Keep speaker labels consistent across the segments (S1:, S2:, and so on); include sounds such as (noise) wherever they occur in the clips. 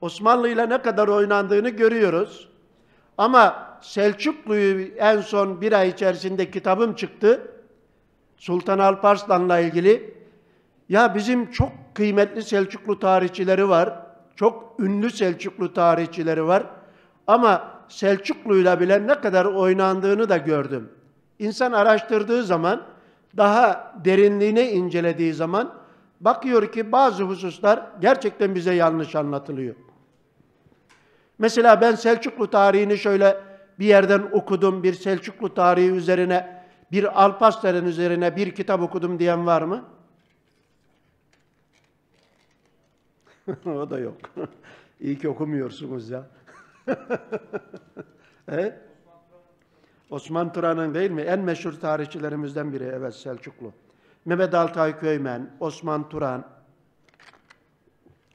S1: Osmanlı ile ne kadar oynandığını görüyoruz. Ama Selçuklu'yu en son bir ay içerisinde kitabım çıktı. Sultan Alparslan'la ilgili. Ya bizim çok kıymetli Selçuklu tarihçileri var. Çok ünlü Selçuklu tarihçileri var. Ama Selçuklu'yla bile ne kadar oynandığını da gördüm. İnsan araştırdığı zaman, daha derinliğine incelediği zaman bakıyor ki bazı hususlar gerçekten bize yanlış anlatılıyor. Mesela ben Selçuklu tarihini şöyle bir yerden okudum, bir Selçuklu tarihi üzerine, bir Alparslan üzerine bir kitap okudum diyen var mı? (laughs) o da yok. (laughs) İyi ki okumuyorsunuz ya. (laughs) evet. Osman Turan'ın değil mi? En meşhur tarihçilerimizden biri. Evet Selçuklu. Mehmet Altay Köymen, Osman Turan.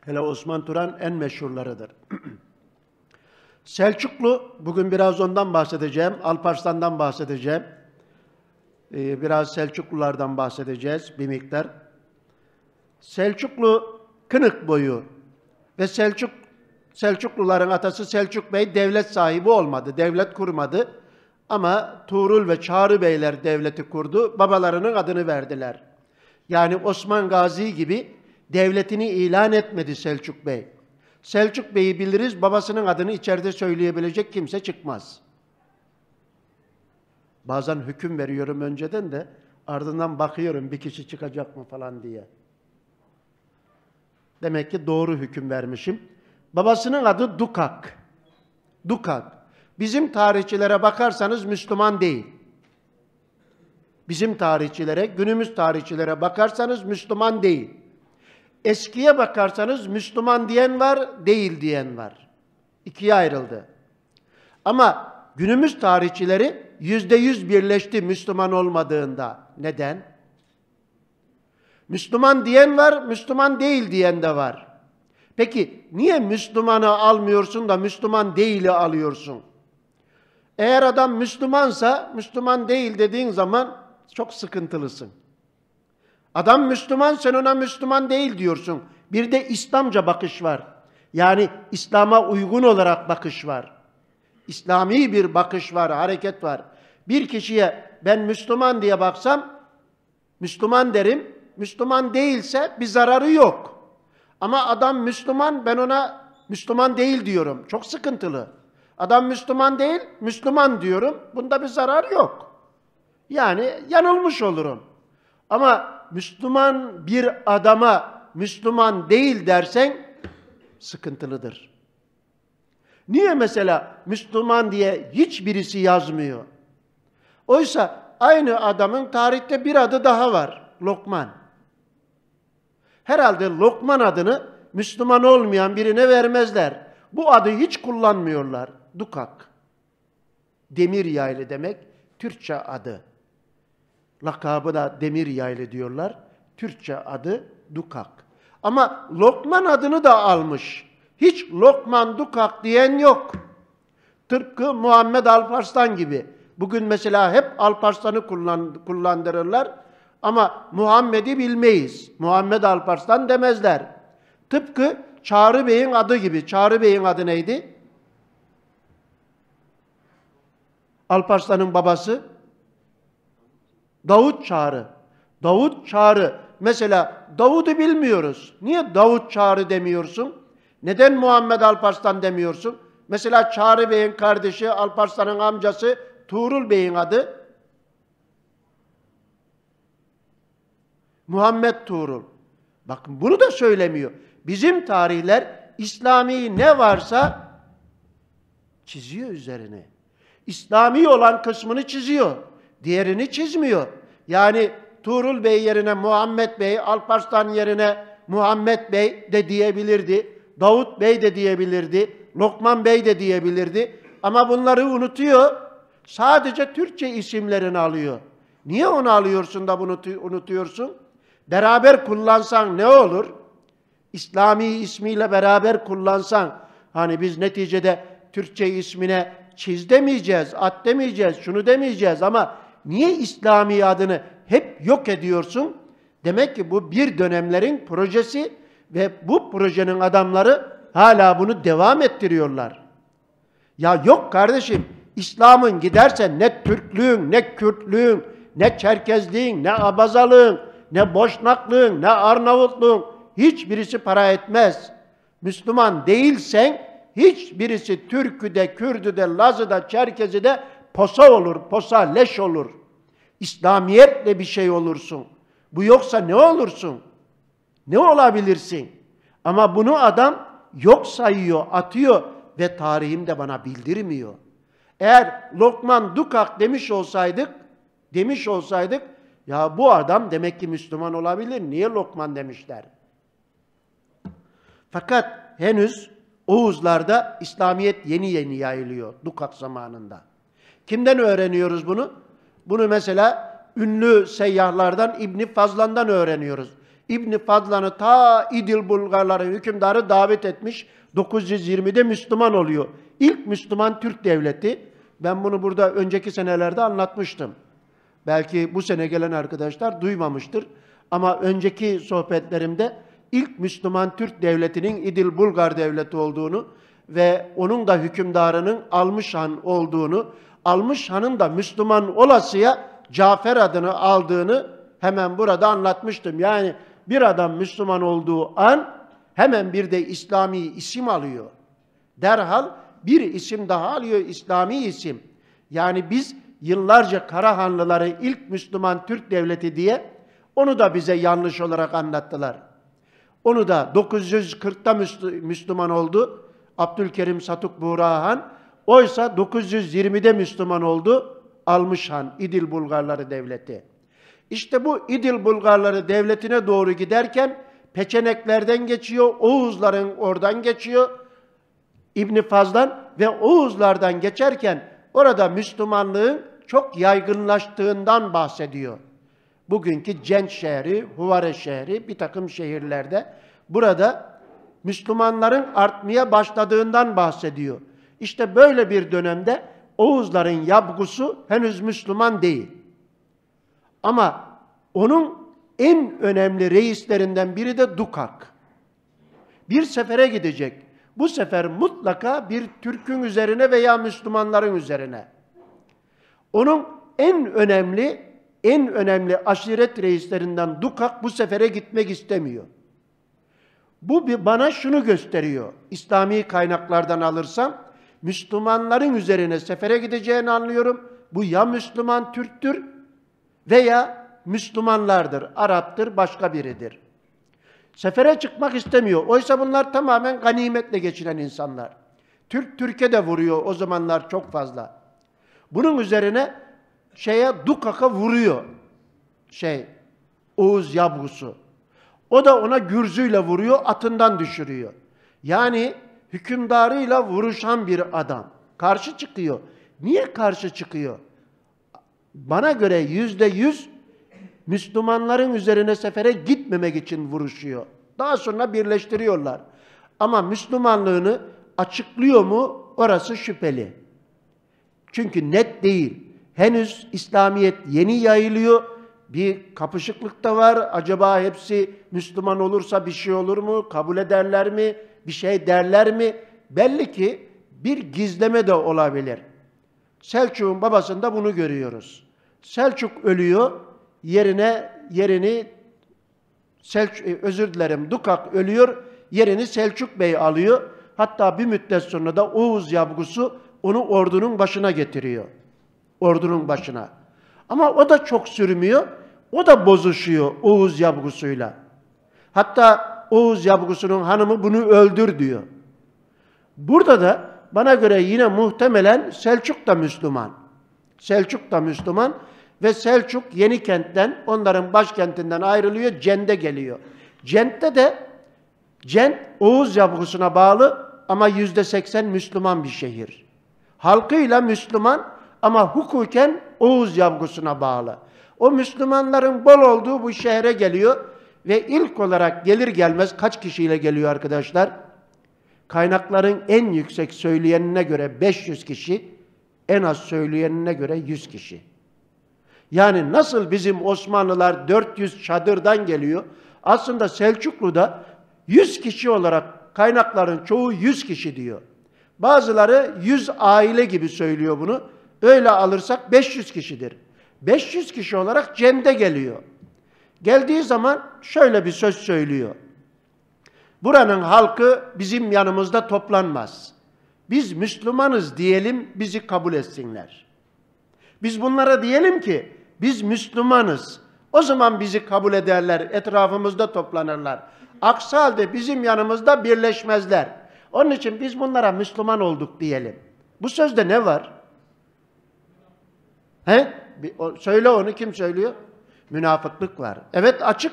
S1: Hele Osman Turan en meşhurlarıdır. (clears throat) Selçuklu, bugün biraz ondan bahsedeceğim, Alparslan'dan bahsedeceğim. Ee, biraz Selçuklulardan bahsedeceğiz bir miktar. Selçuklu Kınık boyu ve Selçuk Selçukluların atası Selçuk Bey devlet sahibi olmadı, devlet kurmadı. Ama Tuğrul ve Çağrı Beyler devleti kurdu, babalarının adını verdiler. Yani Osman Gazi gibi devletini ilan etmedi Selçuk Bey. Selçuk Bey'i biliriz, babasının adını içeride söyleyebilecek kimse çıkmaz. Bazen hüküm veriyorum önceden de ardından bakıyorum bir kişi çıkacak mı falan diye. Demek ki doğru hüküm vermişim. Babasının adı Dukak. Dukak. Bizim tarihçilere bakarsanız Müslüman değil. Bizim tarihçilere, günümüz tarihçilere bakarsanız Müslüman değil. Eskiye bakarsanız Müslüman diyen var, değil diyen var. İkiye ayrıldı. Ama günümüz tarihçileri yüzde yüz birleşti Müslüman olmadığında. Neden? Müslüman diyen var, Müslüman değil diyen de var. Peki niye Müslümanı almıyorsun da Müslüman değili alıyorsun? Eğer adam Müslümansa Müslüman değil dediğin zaman çok sıkıntılısın. Adam Müslüman sen ona Müslüman değil diyorsun. Bir de İslamca bakış var. Yani İslam'a uygun olarak bakış var. İslami bir bakış var, hareket var. Bir kişiye ben Müslüman diye baksam, Müslüman derim. Müslüman değilse bir zararı yok. Ama adam Müslüman, ben ona Müslüman değil diyorum. Çok sıkıntılı. Adam Müslüman değil, Müslüman diyorum. Bunda bir zarar yok. Yani yanılmış olurum. Ama Müslüman bir adama Müslüman değil dersen sıkıntılıdır. Niye mesela Müslüman diye hiçbirisi yazmıyor? Oysa aynı adamın tarihte bir adı daha var. Lokman. Herhalde Lokman adını Müslüman olmayan birine vermezler. Bu adı hiç kullanmıyorlar. Dukak. Demir yaylı demek. Türkçe adı. Lakabı da demir yaylı diyorlar. Türkçe adı Dukak. Ama Lokman adını da almış. Hiç Lokman Dukak diyen yok. Tıpkı Muhammed Alparslan gibi. Bugün mesela hep Alparslan'ı kullan, kullandırırlar. Ama Muhammed'i bilmeyiz. Muhammed Alparslan demezler. Tıpkı Çağrı Bey'in adı gibi. Çağrı Bey'in adı neydi? Alparslan'ın babası Davut çağrı. Davut çağrı. Mesela Davud'u bilmiyoruz. Niye Davut çağrı demiyorsun? Neden Muhammed Alparslan demiyorsun? Mesela Çağrı Bey'in kardeşi, Alparslan'ın amcası Tuğrul Bey'in adı. Muhammed Tuğrul. Bakın bunu da söylemiyor. Bizim tarihler İslami ne varsa çiziyor üzerine. İslami olan kısmını çiziyor. Diğerini çizmiyor. Yani Tuğrul Bey yerine Muhammed Bey, Alparslan yerine Muhammed Bey de diyebilirdi. Davut Bey de diyebilirdi. Lokman Bey de diyebilirdi. Ama bunları unutuyor. Sadece Türkçe isimlerini alıyor. Niye onu alıyorsun da bunu unutuyorsun? Beraber kullansan ne olur? İslami ismiyle beraber kullansan hani biz neticede Türkçe ismine çiz demeyeceğiz, at demeyeceğiz, şunu demeyeceğiz ama niye İslami adını hep yok ediyorsun? Demek ki bu bir dönemlerin projesi ve bu projenin adamları hala bunu devam ettiriyorlar. Ya yok kardeşim, İslam'ın giderse ne Türklüğün, ne Kürtlüğün, ne Çerkezliğin, ne Abazalığın, ne Boşnaklığın, ne Arnavutluğun hiçbirisi para etmez. Müslüman değilsen hiçbirisi Türk'ü de, Kürd'ü de, Laz'ı Çerkez'i de posa olur, posa leş olur. İslamiyetle bir şey olursun. Bu yoksa ne olursun? Ne olabilirsin? Ama bunu adam yok sayıyor, atıyor ve tarihimde bana bildirmiyor. Eğer Lokman Dukak demiş olsaydık, demiş olsaydık, ya bu adam demek ki Müslüman olabilir. Niye Lokman demişler? Fakat henüz Oğuzlarda İslamiyet yeni yeni yayılıyor Dukak zamanında. Kimden öğreniyoruz bunu? Bunu mesela ünlü seyyahlardan İbni Fazlan'dan öğreniyoruz. İbni Fazlan'ı ta İdil Bulgarları hükümdarı davet etmiş. 920'de Müslüman oluyor. İlk Müslüman Türk devleti. Ben bunu burada önceki senelerde anlatmıştım. Belki bu sene gelen arkadaşlar duymamıştır. Ama önceki sohbetlerimde ilk Müslüman Türk devletinin İdil Bulgar devleti olduğunu ve onun da hükümdarının Almışan olduğunu, almış hanım da Müslüman olasıya Cafer adını aldığını hemen burada anlatmıştım. Yani bir adam Müslüman olduğu an hemen bir de İslami isim alıyor. Derhal bir isim daha alıyor İslami isim. Yani biz yıllarca Karahanlıları ilk Müslüman Türk devleti diye onu da bize yanlış olarak anlattılar. Onu da 940'ta Müslüman oldu. Abdülkerim Satuk Buğrahan Oysa 920'de Müslüman oldu. Almış han İdil Bulgarları Devleti. İşte bu İdil Bulgarları Devleti'ne doğru giderken Peçeneklerden geçiyor, Oğuzların oradan geçiyor. İbni Faz'dan ve Oğuzlardan geçerken orada Müslümanlığın çok yaygınlaştığından bahsediyor. Bugünkü Cenç şehri, Huvare şehri bir takım şehirlerde burada Müslümanların artmaya başladığından bahsediyor. İşte böyle bir dönemde Oğuzların yabgusu henüz Müslüman değil. Ama onun en önemli reislerinden biri de Dukak. Bir sefere gidecek. Bu sefer mutlaka bir Türk'ün üzerine veya Müslümanların üzerine. Onun en önemli, en önemli aşiret reislerinden Dukak bu sefere gitmek istemiyor. Bu bana şunu gösteriyor. İslami kaynaklardan alırsam, Müslümanların üzerine sefere gideceğini anlıyorum. Bu ya Müslüman Türktür veya Müslümanlardır, Arap'tır, başka biridir. Sefere çıkmak istemiyor. Oysa bunlar tamamen ganimetle geçinen insanlar. Türk Türkiye de vuruyor o zamanlar çok fazla. Bunun üzerine şeye Dukak'a vuruyor. Şey Oğuz Yabgusu. O da ona gürzüyle vuruyor, atından düşürüyor. Yani hükümdarıyla vuruşan bir adam. Karşı çıkıyor. Niye karşı çıkıyor? Bana göre yüzde yüz Müslümanların üzerine sefere gitmemek için vuruşuyor. Daha sonra birleştiriyorlar. Ama Müslümanlığını açıklıyor mu orası şüpheli. Çünkü net değil. Henüz İslamiyet yeni yayılıyor. Bir kapışıklık da var. Acaba hepsi Müslüman olursa bir şey olur mu? Kabul ederler mi? bir şey derler mi? Belli ki bir gizleme de olabilir. Selçuk'un babasında bunu görüyoruz. Selçuk ölüyor, yerine yerini Selçuk, e, özür dilerim Dukak ölüyor, yerini Selçuk Bey alıyor. Hatta bir müddet sonra da Oğuz yabgusu onu ordunun başına getiriyor. Ordunun başına. Ama o da çok sürmüyor. O da bozuşuyor Oğuz yabgusuyla Hatta Oğuz Yabgusu'nun hanımı bunu öldür diyor. Burada da bana göre yine muhtemelen Selçuk da Müslüman. Selçuk da Müslüman ve Selçuk yeni kentten onların başkentinden ayrılıyor Cend'e geliyor. Cend'de de Cend Oğuz Yabgusu'na bağlı ama yüzde seksen Müslüman bir şehir. Halkıyla Müslüman ama hukuken Oğuz Yabgusu'na bağlı. O Müslümanların bol olduğu bu şehre geliyor ve ilk olarak gelir gelmez kaç kişiyle geliyor arkadaşlar? Kaynakların en yüksek söyleyenine göre 500 kişi, en az söyleyenine göre 100 kişi. Yani nasıl bizim Osmanlılar 400 çadırdan geliyor? Aslında Selçuklu'da 100 kişi olarak kaynakların çoğu 100 kişi diyor. Bazıları 100 aile gibi söylüyor bunu. Öyle alırsak 500 kişidir. 500 kişi olarak cemde geliyor. Geldiği zaman şöyle bir söz söylüyor. Buranın halkı bizim yanımızda toplanmaz. Biz Müslümanız diyelim bizi kabul etsinler. Biz bunlara diyelim ki biz Müslümanız. O zaman bizi kabul ederler, etrafımızda toplanırlar. Aksi halde bizim yanımızda birleşmezler. Onun için biz bunlara Müslüman olduk diyelim. Bu sözde ne var? He? Söyle onu kim söylüyor? münafıklık var. Evet açık.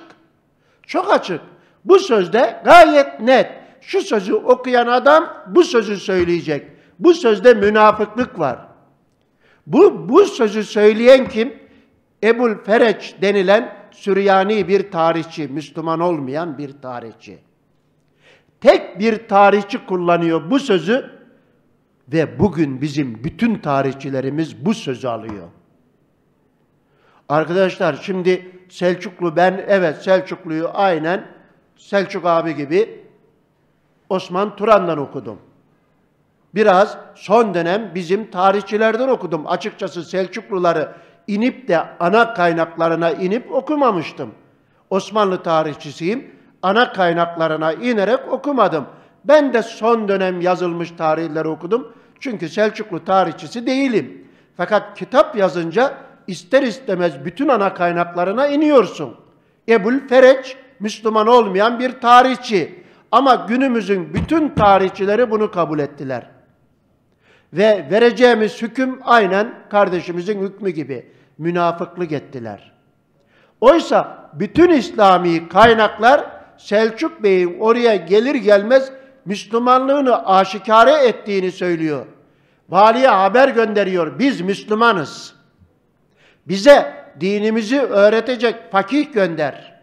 S1: Çok açık. Bu sözde gayet net. Şu sözü okuyan adam bu sözü söyleyecek. Bu sözde münafıklık var. Bu, bu sözü söyleyen kim? Ebul Fereç denilen Süryani bir tarihçi, Müslüman olmayan bir tarihçi. Tek bir tarihçi kullanıyor bu sözü ve bugün bizim bütün tarihçilerimiz bu sözü alıyor. Arkadaşlar şimdi Selçuklu ben evet Selçuklu'yu aynen Selçuk abi gibi Osman Turan'dan okudum. Biraz son dönem bizim tarihçilerden okudum. Açıkçası Selçukluları inip de ana kaynaklarına inip okumamıştım. Osmanlı tarihçisiyim. Ana kaynaklarına inerek okumadım. Ben de son dönem yazılmış tarihleri okudum. Çünkü Selçuklu tarihçisi değilim. Fakat kitap yazınca ister istemez bütün ana kaynaklarına iniyorsun. Ebul Fereç Müslüman olmayan bir tarihçi. Ama günümüzün bütün tarihçileri bunu kabul ettiler. Ve vereceğimiz hüküm aynen kardeşimizin hükmü gibi münafıklık ettiler. Oysa bütün İslami kaynaklar Selçuk Bey'in oraya gelir gelmez Müslümanlığını aşikare ettiğini söylüyor. Valiye haber gönderiyor. Biz Müslümanız. Bize dinimizi öğretecek fakih gönder.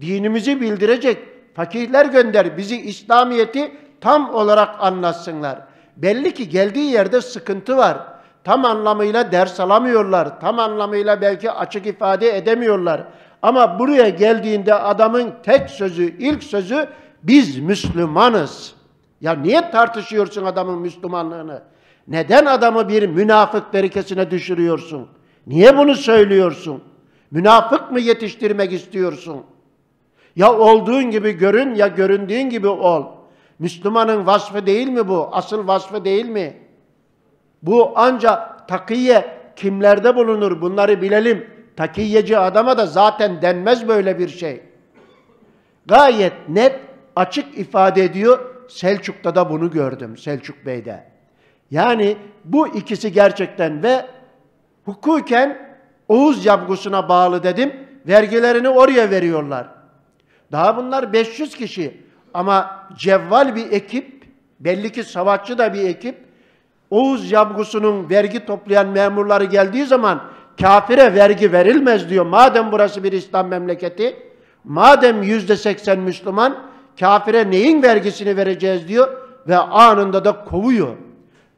S1: Dinimizi bildirecek fakihler gönder. Bizi İslamiyet'i tam olarak anlatsınlar. Belli ki geldiği yerde sıkıntı var. Tam anlamıyla ders alamıyorlar. Tam anlamıyla belki açık ifade edemiyorlar. Ama buraya geldiğinde adamın tek sözü, ilk sözü biz Müslümanız. Ya niye tartışıyorsun adamın Müslümanlığını? Neden adamı bir münafık berikesine düşürüyorsun? Niye bunu söylüyorsun? Münafık mı yetiştirmek istiyorsun? Ya olduğun gibi görün ya göründüğün gibi ol. Müslümanın vasfı değil mi bu? Asıl vasfı değil mi? Bu ancak takiye kimlerde bulunur bunları bilelim. Takiyeci adama da zaten denmez böyle bir şey. Gayet net, açık ifade ediyor. Selçuk'ta da bunu gördüm, Selçuk Bey'de. Yani bu ikisi gerçekten ve Hukuken Oğuz yapgusuna bağlı dedim. Vergilerini oraya veriyorlar. Daha bunlar 500 kişi ama cevval bir ekip, belli ki savaşçı da bir ekip. Oğuz yapgusunun vergi toplayan memurları geldiği zaman kafire vergi verilmez diyor. Madem burası bir İslam memleketi, madem yüzde seksen Müslüman, kafire neyin vergisini vereceğiz diyor ve anında da kovuyor.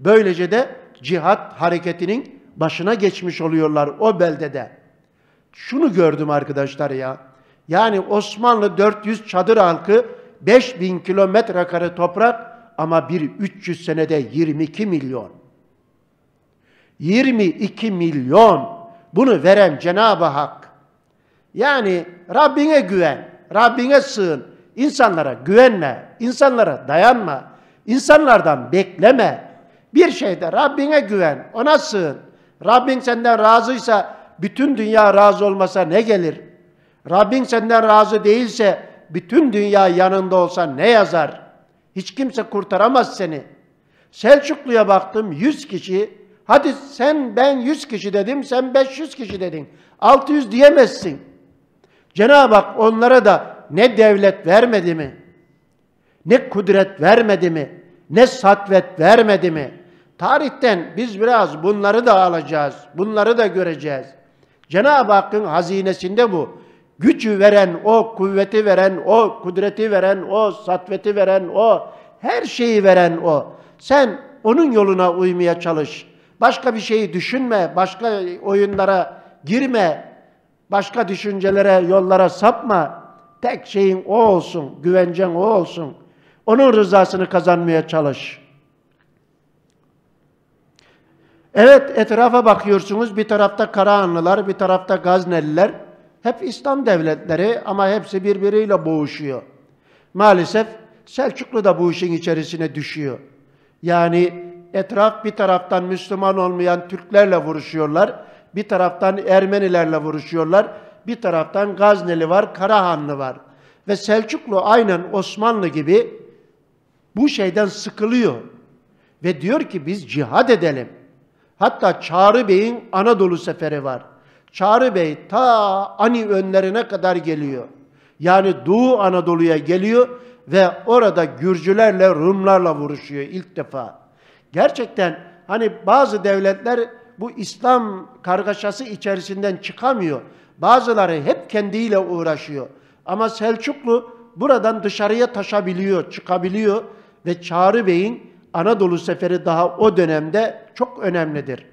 S1: Böylece de cihat hareketinin başına geçmiş oluyorlar o beldede. Şunu gördüm arkadaşlar ya. Yani Osmanlı 400 çadır halkı 5000 kilometre kare toprak ama bir 300 senede 22 milyon. 22 milyon. Bunu veren Cenab-ı Hak. Yani Rabbine güven, Rabbine sığın. İnsanlara güvenme, insanlara dayanma, insanlardan bekleme. Bir şeyde Rabbine güven, ona sığın. Rabbin senden razıysa bütün dünya razı olmasa ne gelir? Rabbin senden razı değilse bütün dünya yanında olsa ne yazar? Hiç kimse kurtaramaz seni. Selçuklu'ya baktım 100 kişi. Hadi sen ben 100 kişi dedim, sen 500 kişi dedin. 600 diyemezsin. Cenab-ı Hak onlara da ne devlet vermedi mi? Ne kudret vermedi mi? Ne satvet vermedi mi? Tarihten biz biraz bunları da alacağız. Bunları da göreceğiz. Cenab-ı Hakk'ın hazinesinde bu. Gücü veren o, kuvveti veren o, kudreti veren o, satveti veren o, her şeyi veren o. Sen onun yoluna uymaya çalış. Başka bir şeyi düşünme, başka oyunlara girme, başka düşüncelere, yollara sapma. Tek şeyin o olsun, güvencen o olsun. Onun rızasını kazanmaya çalış.'' Evet etrafa bakıyorsunuz bir tarafta Karahanlılar, bir tarafta Gazneliler. Hep İslam devletleri ama hepsi birbiriyle boğuşuyor. Maalesef Selçuklu da bu işin içerisine düşüyor. Yani etraf bir taraftan Müslüman olmayan Türklerle vuruşuyorlar. Bir taraftan Ermenilerle vuruşuyorlar. Bir taraftan Gazneli var, Karahanlı var. Ve Selçuklu aynen Osmanlı gibi bu şeyden sıkılıyor. Ve diyor ki biz cihad edelim. Hatta Çağrı Bey'in Anadolu seferi var. Çağrı Bey ta Ani önlerine kadar geliyor. Yani Doğu Anadolu'ya geliyor ve orada Gürcülerle Rumlarla vuruşuyor ilk defa. Gerçekten hani bazı devletler bu İslam kargaşası içerisinden çıkamıyor. Bazıları hep kendiyle uğraşıyor. Ama Selçuklu buradan dışarıya taşabiliyor, çıkabiliyor ve Çağrı Bey'in Anadolu seferi daha o dönemde çok önemlidir.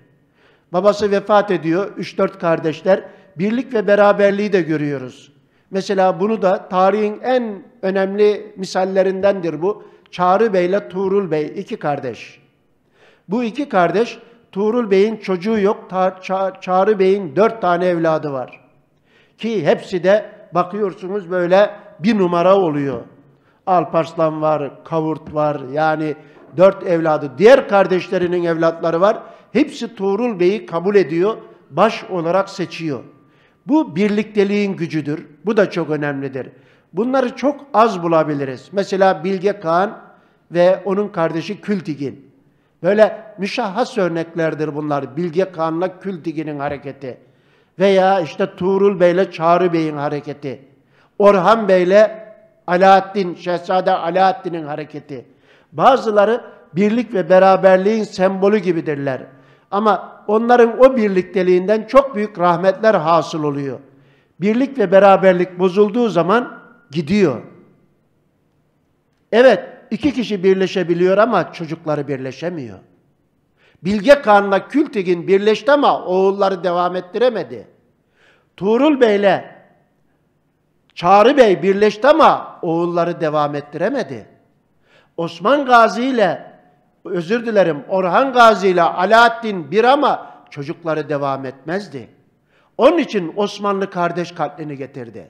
S1: Babası vefat ediyor, 3-4 kardeşler. Birlik ve beraberliği de görüyoruz. Mesela bunu da tarihin en önemli misallerindendir bu. Çağrı Bey ile Tuğrul Bey, iki kardeş. Bu iki kardeş, Tuğrul Bey'in çocuğu yok, Ça Çağrı Bey'in dört tane evladı var. Ki hepsi de bakıyorsunuz böyle bir numara oluyor. Alparslan var, Kavurt var, yani dört evladı. Diğer kardeşlerinin evlatları var. Hepsi Tuğrul Bey'i kabul ediyor, baş olarak seçiyor. Bu birlikteliğin gücüdür. Bu da çok önemlidir. Bunları çok az bulabiliriz. Mesela Bilge Kağan ve onun kardeşi Kültigin. Böyle müşahhas örneklerdir bunlar. Bilge Kağan'la Kültigin'in hareketi. Veya işte Tuğrul Bey'le Çağrı Bey'in hareketi. Orhan Bey'le Alaaddin, Şehzade Alaaddin'in hareketi. Bazıları birlik ve beraberliğin sembolü gibidirler. Ama onların o birlikteliğinden çok büyük rahmetler hasıl oluyor. Birlik ve beraberlik bozulduğu zaman gidiyor. Evet, iki kişi birleşebiliyor ama çocukları birleşemiyor. Bilge Kağan'la Kültigin birleşti ama oğulları devam ettiremedi. Tuğrul Bey'le Çağrı Bey birleşti ama oğulları devam ettiremedi. Osman Gazi ile özür dilerim Orhan Gazi ile Alaaddin bir ama çocukları devam etmezdi. Onun için Osmanlı kardeş katlini getirdi.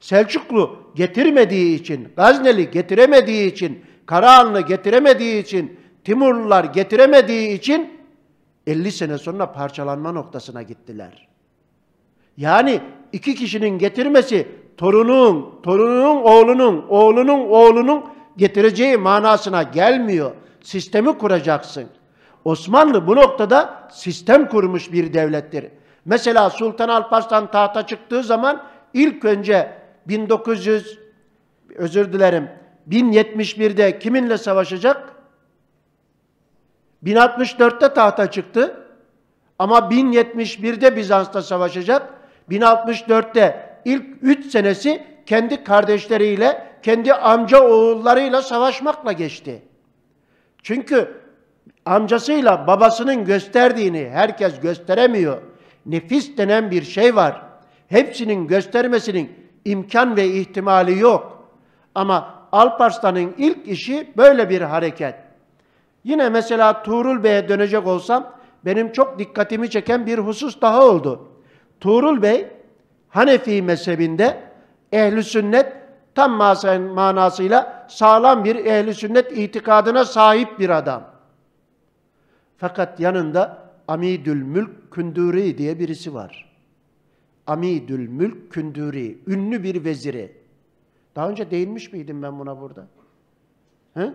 S1: Selçuklu getirmediği için, Gazneli getiremediği için, Karahanlı getiremediği için, Timurlular getiremediği için 50 sene sonra parçalanma noktasına gittiler. Yani iki kişinin getirmesi torunun, torunun oğlunun, oğlunun oğlunun getireceği manasına gelmiyor. Sistemi kuracaksın. Osmanlı bu noktada sistem kurmuş bir devlettir. Mesela Sultan Alparslan tahta çıktığı zaman ilk önce 1900 özür dilerim 1071'de kiminle savaşacak? 1064'te tahta çıktı. Ama 1071'de Bizans'ta savaşacak. 1064'te ilk 3 senesi kendi kardeşleriyle kendi amca oğullarıyla savaşmakla geçti. Çünkü amcasıyla babasının gösterdiğini herkes gösteremiyor. Nefis denen bir şey var. Hepsinin göstermesinin imkan ve ihtimali yok. Ama Alparslan'ın ilk işi böyle bir hareket. Yine mesela Tuğrul Bey'e dönecek olsam benim çok dikkatimi çeken bir husus daha oldu. Tuğrul Bey Hanefi mezhebinde ehli sünnet tam manasıyla sağlam bir ehli sünnet itikadına sahip bir adam. Fakat yanında Amidül Mülk Kündüri diye birisi var. Amidül Mülk Kündüri, ünlü bir veziri. Daha önce değinmiş miydim ben buna burada? He?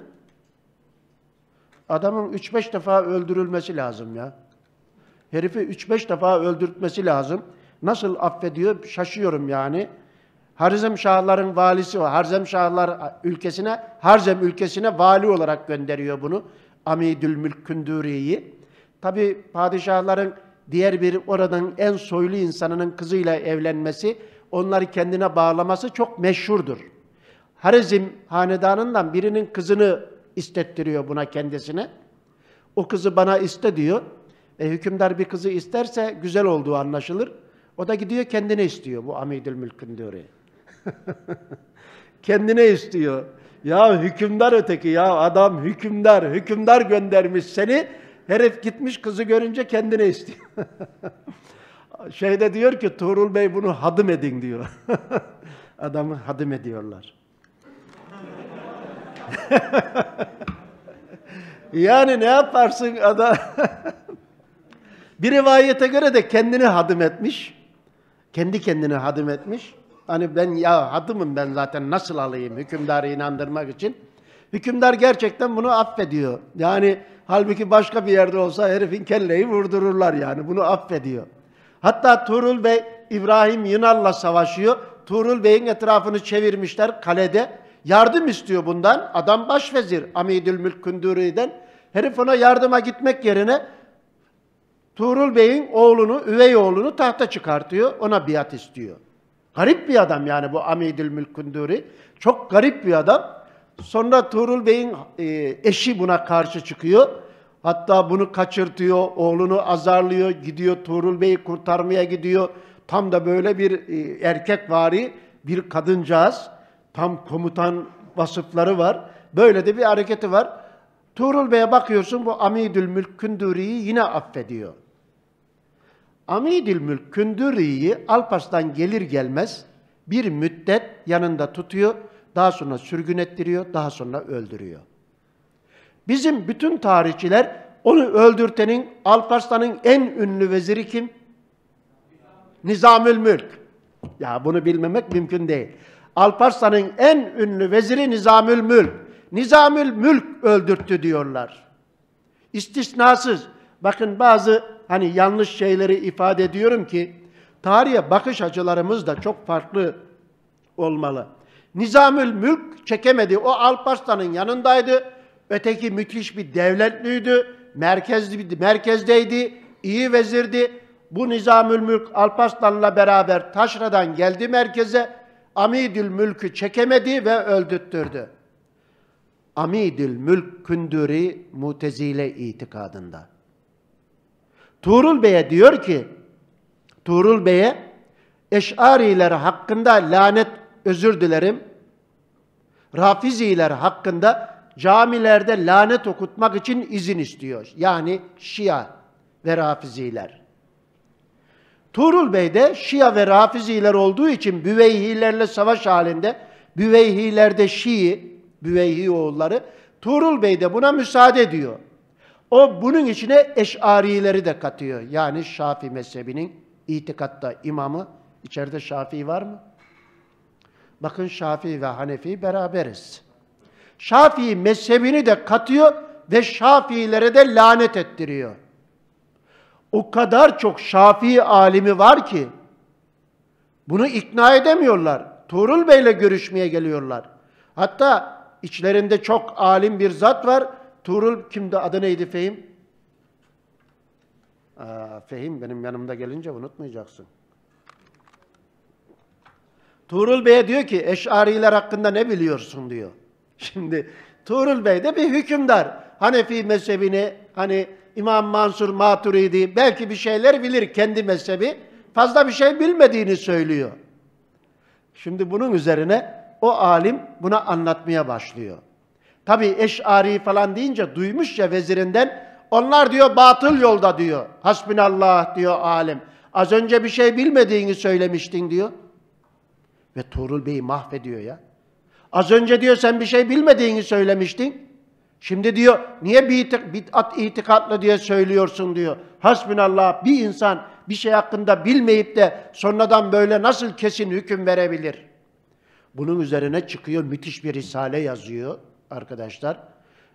S1: Adamın 3-5 defa öldürülmesi lazım ya. Herifi 3-5 defa öldürtmesi lazım. Nasıl affediyor şaşıyorum yani. Harzem Şahların valisi var. Şahlar ülkesine, Harzem ülkesine vali olarak gönderiyor bunu. Amidül Mülk Künduri'yi. Tabi padişahların diğer bir oradan en soylu insanının kızıyla evlenmesi, onları kendine bağlaması çok meşhurdur. Harizm hanedanından birinin kızını istettiriyor buna kendisine. O kızı bana iste diyor. E, hükümdar bir kızı isterse güzel olduğu anlaşılır. O da gidiyor kendini istiyor bu Amidül Mülk'ün diyor. (laughs) Kendine istiyor. Ya hükümdar öteki ya adam hükümdar, hükümdar göndermiş seni. Herif gitmiş kızı görünce kendine istiyor. (laughs) Şeyde diyor ki Tuğrul Bey bunu hadım edin diyor. (laughs) Adamı hadım ediyorlar. yani ne yaparsın adam? Bir rivayete göre de kendini hadım etmiş. Kendi kendini hadım etmiş. Hani ben ya hadımım ben zaten nasıl alayım hükümdarı inandırmak için. Hükümdar gerçekten bunu affediyor. Yani halbuki başka bir yerde olsa herifin kelleyi vurdururlar yani bunu affediyor. Hatta Tuğrul Bey İbrahim Yunal'la savaşıyor. Tuğrul Bey'in etrafını çevirmişler kalede. Yardım istiyor bundan. Adam başvezir Amidül Mülk Kündüri'den. Herif ona yardıma gitmek yerine Tuğrul Bey'in oğlunu, üvey oğlunu tahta çıkartıyor. Ona biat istiyor. Garip bir adam yani bu Amidül Mülkündürü Çok garip bir adam. Sonra Tuğrul Bey'in e, eşi buna karşı çıkıyor. Hatta bunu kaçırtıyor, oğlunu azarlıyor, gidiyor Tuğrul Bey'i kurtarmaya gidiyor. Tam da böyle bir e, erkek vari bir kadıncağız. Tam komutan vasıfları var. Böyle de bir hareketi var. Tuğrul Bey'e bakıyorsun bu Amidül Mülkünduri'yi yine affediyor. Amidil Mülk Kündüri'yi Alpars'tan gelir gelmez bir müddet yanında tutuyor, daha sonra sürgün ettiriyor, daha sonra öldürüyor. Bizim bütün tarihçiler onu öldürtenin, Alparslan'ın en ünlü veziri kim? Nizamül Mülk. Ya bunu bilmemek mümkün değil. Alparslan'ın en ünlü veziri Nizamül Mülk. Nizamül Mülk öldürttü diyorlar. İstisnasız. Bakın bazı hani yanlış şeyleri ifade ediyorum ki tarihe bakış açılarımız da çok farklı olmalı. Nizamül Mülk çekemedi. O Alparslan'ın yanındaydı. Öteki müthiş bir devletliydi. Merkezli, merkezdeydi. iyi vezirdi. Bu Nizamül Mülk Alparslan'la beraber Taşra'dan geldi merkeze. Amidül Mülk'ü çekemedi ve öldürttürdü. Amidül Mülk Kündüri Mutezile itikadında. Tuğrul Bey'e diyor ki, Tuğrul Bey'e Eş'ariler hakkında lanet özür dilerim. Rafiziler hakkında camilerde lanet okutmak için izin istiyor. Yani Şia ve Rafiziler. Tuğrul Bey de Şia ve Rafiziler olduğu için Büveyhilerle savaş halinde, Büveyhilerde Şii, Büveyhi oğulları, Tuğrul Bey de buna müsaade ediyor. O bunun içine eşarileri de katıyor. Yani Şafii mezhebinin itikatta imamı. içeride Şafii var mı? Bakın Şafii ve Hanefi beraberiz. Şafii mezhebini de katıyor ve Şafiilere de lanet ettiriyor. O kadar çok Şafii alimi var ki bunu ikna edemiyorlar. Tuğrul Bey'le görüşmeye geliyorlar. Hatta içlerinde çok alim bir zat var. Tuğrul kimdi? Adı neydi Fehim? Aa, Fehim benim yanımda gelince unutmayacaksın. Tuğrul Bey diyor ki Eş'ariler hakkında ne biliyorsun diyor. Şimdi Tuğrul Bey de bir hükümdar. Hanefi mezhebini hani İmam Mansur Maturidi belki bir şeyler bilir kendi mezhebi. Fazla bir şey bilmediğini söylüyor. Şimdi bunun üzerine o alim buna anlatmaya başlıyor. Tabi eşari falan deyince duymuş ya vezirinden. Onlar diyor batıl yolda diyor. Hasbinallah diyor alim. Az önce bir şey bilmediğini söylemiştin diyor. Ve Tuğrul Bey'i mahvediyor ya. Az önce diyor sen bir şey bilmediğini söylemiştin. Şimdi diyor niye bitat itikatlı diye söylüyorsun diyor. Hasbinallah bir insan bir şey hakkında bilmeyip de sonradan böyle nasıl kesin hüküm verebilir? Bunun üzerine çıkıyor müthiş bir risale yazıyor arkadaşlar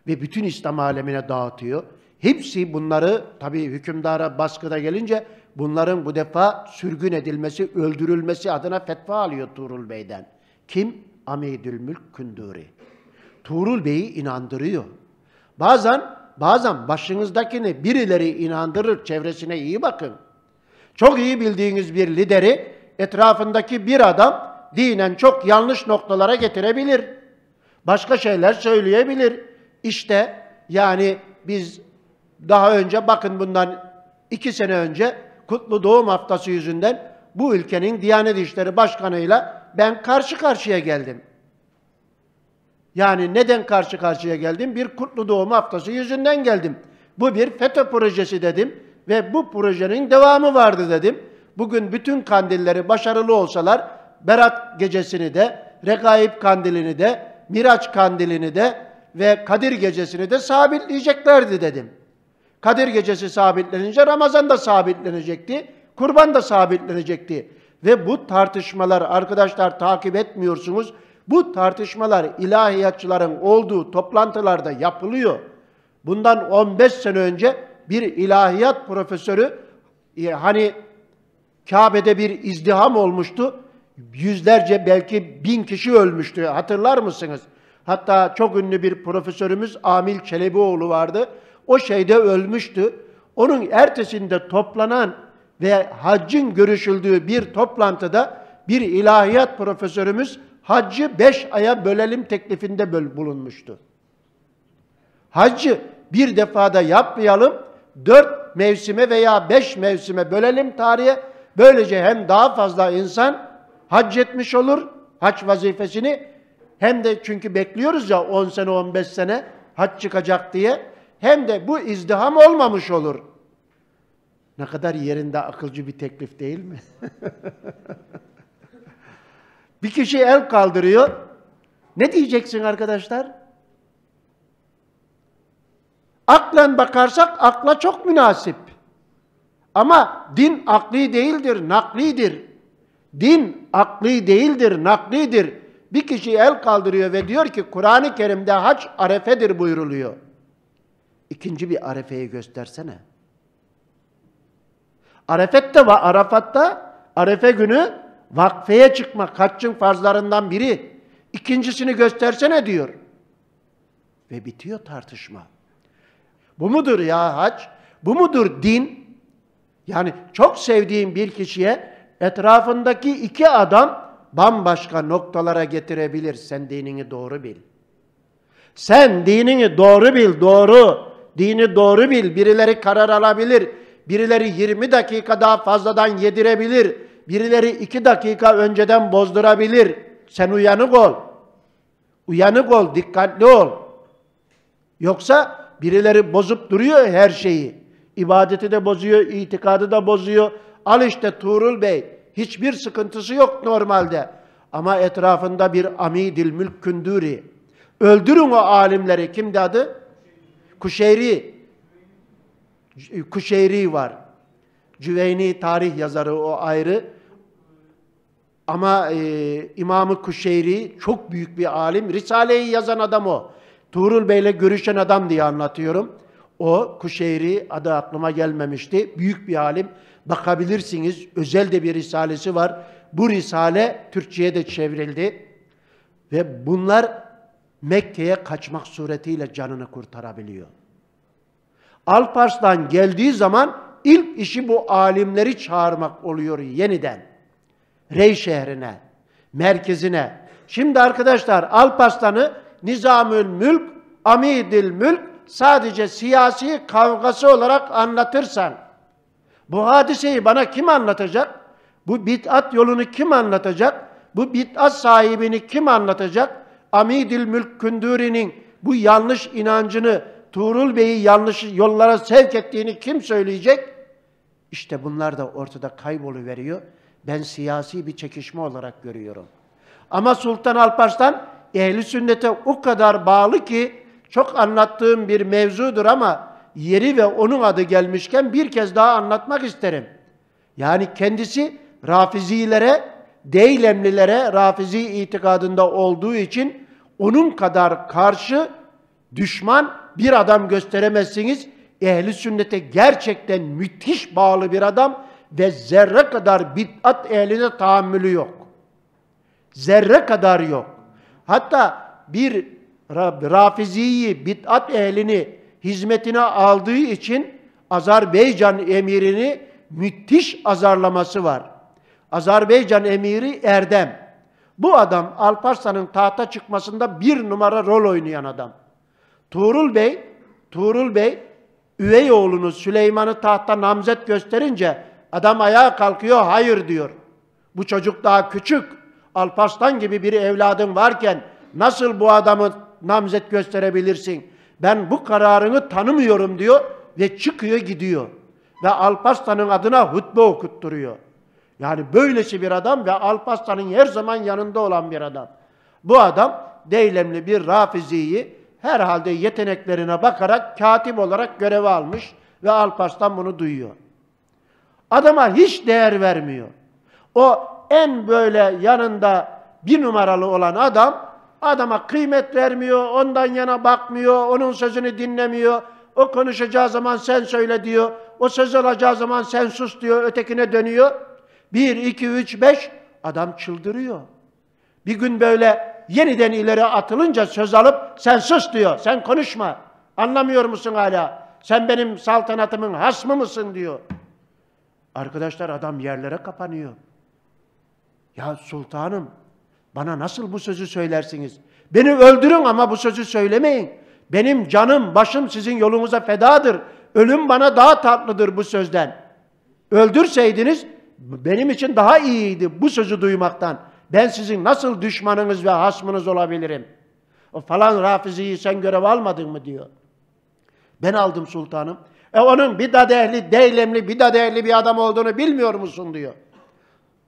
S1: ve bütün İslam alemine dağıtıyor. Hepsi bunları tabii hükümdara baskıda gelince bunların bu defa sürgün edilmesi, öldürülmesi adına fetva alıyor Tuğrul Bey'den. Kim? Amidül Mülk Künduri. Tuğrul Bey'i inandırıyor. Bazen bazen başınızdakini birileri inandırır, çevresine iyi bakın. Çok iyi bildiğiniz bir lideri etrafındaki bir adam dinen çok yanlış noktalara getirebilir. Başka şeyler söyleyebilir. İşte yani biz daha önce bakın bundan iki sene önce Kutlu Doğum Haftası yüzünden bu ülkenin Diyanet İşleri Başkanı'yla ben karşı karşıya geldim. Yani neden karşı karşıya geldim? Bir Kutlu Doğum Haftası yüzünden geldim. Bu bir FETÖ projesi dedim ve bu projenin devamı vardı dedim. Bugün bütün kandilleri başarılı olsalar Berat gecesini de, Regaib kandilini de Miraç kandilini de ve Kadir gecesini de sabitleyeceklerdi dedim. Kadir gecesi sabitlenince Ramazan da sabitlenecekti. Kurban da sabitlenecekti. Ve bu tartışmalar arkadaşlar takip etmiyorsunuz. Bu tartışmalar ilahiyatçıların olduğu toplantılarda yapılıyor. Bundan 15 sene önce bir ilahiyat profesörü e, hani Kabe'de bir izdiham olmuştu yüzlerce belki bin kişi ölmüştü. Hatırlar mısınız? Hatta çok ünlü bir profesörümüz Amil Çelebioğlu vardı. O şeyde ölmüştü. Onun ertesinde toplanan ve haccın görüşüldüğü bir toplantıda bir ilahiyat profesörümüz haccı beş aya bölelim teklifinde bulunmuştu. Haccı bir defada yapmayalım, dört mevsime veya beş mevsime bölelim tarihe. Böylece hem daha fazla insan hac etmiş olur, hac vazifesini. Hem de çünkü bekliyoruz ya 10 sene 15 sene hac çıkacak diye. Hem de bu izdiham olmamış olur. Ne kadar yerinde akılcı bir teklif değil mi? (laughs) bir kişi el kaldırıyor. Ne diyeceksin arkadaşlar? Aklen bakarsak akla çok münasip. Ama din akli değildir, naklidir. Din akli değildir, naklidir. Bir kişi el kaldırıyor ve diyor ki Kur'an-ı Kerim'de haç arefedir buyuruluyor. İkinci bir arefeyi göstersene. Arefette ve Arafat'ta Arefe günü vakfeye çıkma kaççın farzlarından biri. İkincisini göstersene diyor. Ve bitiyor tartışma. Bu mudur ya hac? Bu mudur din? Yani çok sevdiğin bir kişiye Etrafındaki iki adam bambaşka noktalara getirebilir. Sen dinini doğru bil. Sen dinini doğru bil, doğru. Dini doğru bil. Birileri karar alabilir. Birileri 20 dakika daha fazladan yedirebilir. Birileri 2 dakika önceden bozdurabilir. Sen uyanık ol. Uyanık ol, dikkatli ol. Yoksa birileri bozup duruyor her şeyi. İbadeti de bozuyor, itikadı da bozuyor, Al işte Tuğrul Bey. Hiçbir sıkıntısı yok normalde. Ama etrafında bir amidil mülk kündüri. Öldürün o alimleri. Kimdi adı? Kuşeyri. Kuşeyri var. Cüveyni tarih yazarı o ayrı. Ama e, İmam-ı Kuşeyri çok büyük bir alim. Risale'yi yazan adam o. Tuğrul Bey'le görüşen adam diye anlatıyorum. O Kuşeyri adı aklıma gelmemişti. Büyük bir alim bakabilirsiniz. Özel de bir risalesi var. Bu risale Türkçe'ye de çevrildi. Ve bunlar Mekke'ye kaçmak suretiyle canını kurtarabiliyor. Alparslan geldiği zaman ilk işi bu alimleri çağırmak oluyor yeniden. Rey şehrine, merkezine. Şimdi arkadaşlar Alparslan'ı Nizamül Mülk, Amidil Mülk sadece siyasi kavgası olarak anlatırsan bu hadiseyi bana kim anlatacak? Bu bid'at yolunu kim anlatacak? Bu bid'at sahibini kim anlatacak? Amidil Mülk Kündüri'nin bu yanlış inancını, Tuğrul Bey'i yanlış yollara sevk ettiğini kim söyleyecek? İşte bunlar da ortada kayboluveriyor. Ben siyasi bir çekişme olarak görüyorum. Ama Sultan Alparslan ehli sünnete o kadar bağlı ki çok anlattığım bir mevzudur ama yeri ve onun adı gelmişken bir kez daha anlatmak isterim. Yani kendisi rafizilere, deylemlilere rafizi itikadında olduğu için onun kadar karşı düşman bir adam gösteremezsiniz. Ehli sünnete gerçekten müthiş bağlı bir adam ve zerre kadar bid'at ehline tahammülü yok. Zerre kadar yok. Hatta bir Rafiziyi, bid'at ehlini hizmetine aldığı için Azerbaycan emirini müthiş azarlaması var. Azerbaycan emiri Erdem. Bu adam Alparslan'ın tahta çıkmasında bir numara rol oynayan adam. Tuğrul Bey, Tuğrul Bey üvey oğlunu Süleyman'ı tahta namzet gösterince adam ayağa kalkıyor hayır diyor. Bu çocuk daha küçük. Alparslan gibi bir evladın varken nasıl bu adamı namzet gösterebilirsin? ben bu kararını tanımıyorum diyor ve çıkıyor gidiyor. Ve Alparslan'ın adına hutbe okutturuyor. Yani böylesi bir adam ve Alparslan'ın her zaman yanında olan bir adam. Bu adam Deylemli bir Rafizi'yi herhalde yeteneklerine bakarak katip olarak göreve almış ve Alparslan bunu duyuyor. Adama hiç değer vermiyor. O en böyle yanında bir numaralı olan adam Adama kıymet vermiyor, ondan yana bakmıyor, onun sözünü dinlemiyor. O konuşacağı zaman sen söyle diyor. O söz alacağı zaman sen sus diyor, ötekine dönüyor. Bir, iki, üç, beş, adam çıldırıyor. Bir gün böyle yeniden ileri atılınca söz alıp sen sus diyor, sen konuşma. Anlamıyor musun hala? Sen benim saltanatımın hasmı mısın diyor. Arkadaşlar adam yerlere kapanıyor. Ya sultanım bana nasıl bu sözü söylersiniz? Beni öldürün ama bu sözü söylemeyin. Benim canım, başım sizin yolunuza fedadır. Ölüm bana daha tatlıdır bu sözden. Öldürseydiniz benim için daha iyiydi bu sözü duymaktan. Ben sizin nasıl düşmanınız ve hasmınız olabilirim? O falan Rafizi'yi sen görev almadın mı diyor. Ben aldım sultanım. E onun bidat ehli, deylemli, bidat ehli bir adam olduğunu bilmiyor musun diyor.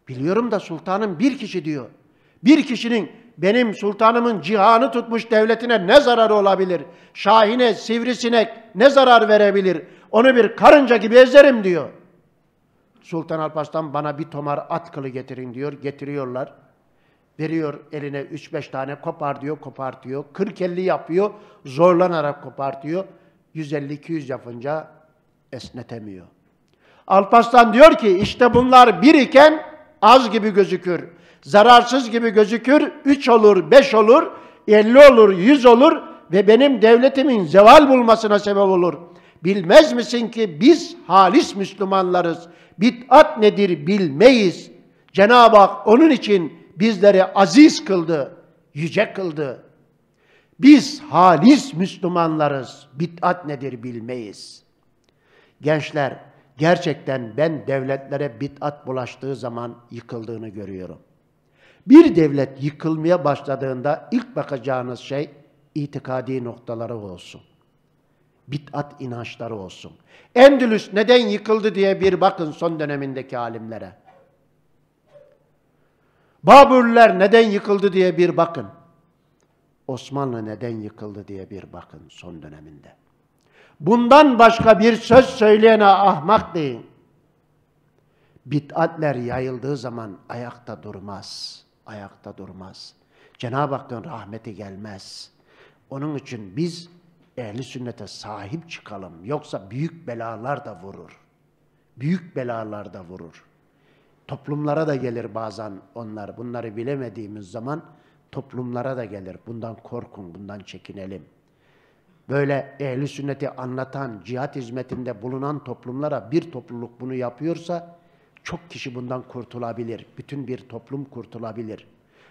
S1: Biliyorum da sultanım bir kişi diyor. Bir kişinin benim sultanımın cihanı tutmuş devletine ne zararı olabilir? Şahine, sivrisinek ne zarar verebilir? Onu bir karınca gibi ezerim diyor. Sultan Alparslan bana bir tomar at kılı getirin diyor. Getiriyorlar. Veriyor eline 3-5 tane kopar diyor, kopartıyor. 40-50 yapıyor, zorlanarak kopartıyor. 150-200 yapınca esnetemiyor. Alparslan diyor ki işte bunlar biriken az gibi gözükür zararsız gibi gözükür, 3 olur, 5 olur, 50 olur, 100 olur ve benim devletimin zeval bulmasına sebep olur. Bilmez misin ki biz halis Müslümanlarız. bitat nedir bilmeyiz. Cenab-ı Hak onun için bizleri aziz kıldı, yüce kıldı. Biz halis Müslümanlarız. bitat nedir bilmeyiz. Gençler, gerçekten ben devletlere bitat bulaştığı zaman yıkıldığını görüyorum. Bir devlet yıkılmaya başladığında ilk bakacağınız şey itikadi noktaları olsun. Bit'at inançları olsun. Endülüs neden yıkıldı diye bir bakın son dönemindeki alimlere. Babürler neden yıkıldı diye bir bakın. Osmanlı neden yıkıldı diye bir bakın son döneminde. Bundan başka bir söz söyleyene ahmak deyin. Bid'atler yayıldığı zaman ayakta durmaz ayakta durmaz. Cenab-ı Hakk'ın rahmeti gelmez. Onun için biz ehli sünnete sahip çıkalım. Yoksa büyük belalar da vurur. Büyük belalar da vurur. Toplumlara da gelir bazen onlar. Bunları bilemediğimiz zaman toplumlara da gelir. Bundan korkun, bundan çekinelim. Böyle ehli sünneti anlatan, cihat hizmetinde bulunan toplumlara bir topluluk bunu yapıyorsa çok kişi bundan kurtulabilir. Bütün bir toplum kurtulabilir.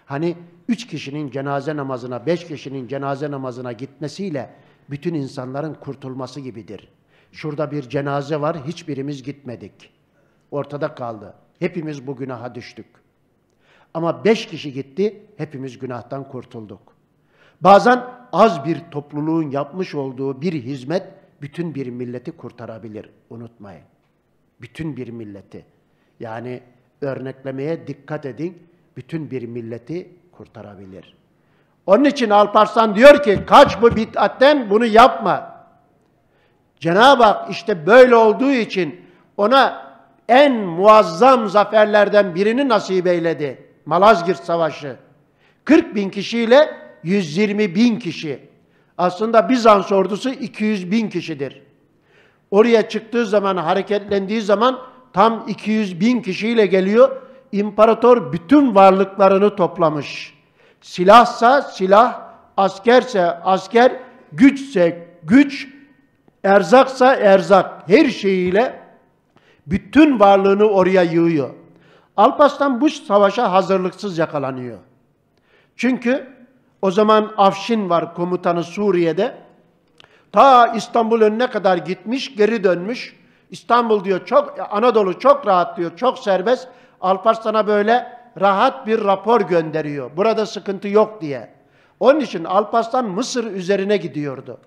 S1: Hani üç kişinin cenaze namazına, beş kişinin cenaze namazına gitmesiyle bütün insanların kurtulması gibidir. Şurada bir cenaze var, hiçbirimiz gitmedik. Ortada kaldı. Hepimiz bu günaha düştük. Ama beş kişi gitti, hepimiz günahtan kurtulduk. Bazen az bir topluluğun yapmış olduğu bir hizmet bütün bir milleti kurtarabilir. Unutmayın. Bütün bir milleti. Yani örneklemeye dikkat edin. Bütün bir milleti kurtarabilir. Onun için Alparslan diyor ki kaç bu bid'atten bunu yapma. Cenab-ı Hak işte böyle olduğu için ona en muazzam zaferlerden birini nasip eyledi. Malazgirt Savaşı. 40 bin kişiyle 120 bin kişi. Aslında Bizans ordusu 200 bin kişidir. Oraya çıktığı zaman, hareketlendiği zaman tam 200 bin kişiyle geliyor. İmparator bütün varlıklarını toplamış. Silahsa silah, askerse asker, güçse güç, erzaksa erzak. Her şeyiyle bütün varlığını oraya yığıyor. Alparslan bu savaşa hazırlıksız yakalanıyor. Çünkü o zaman Afşin var komutanı Suriye'de. Ta İstanbul önüne kadar gitmiş, geri dönmüş. İstanbul diyor çok, Anadolu çok rahat diyor, çok serbest. Alparslan'a böyle rahat bir rapor gönderiyor. Burada sıkıntı yok diye. Onun için Alparslan Mısır üzerine gidiyordu.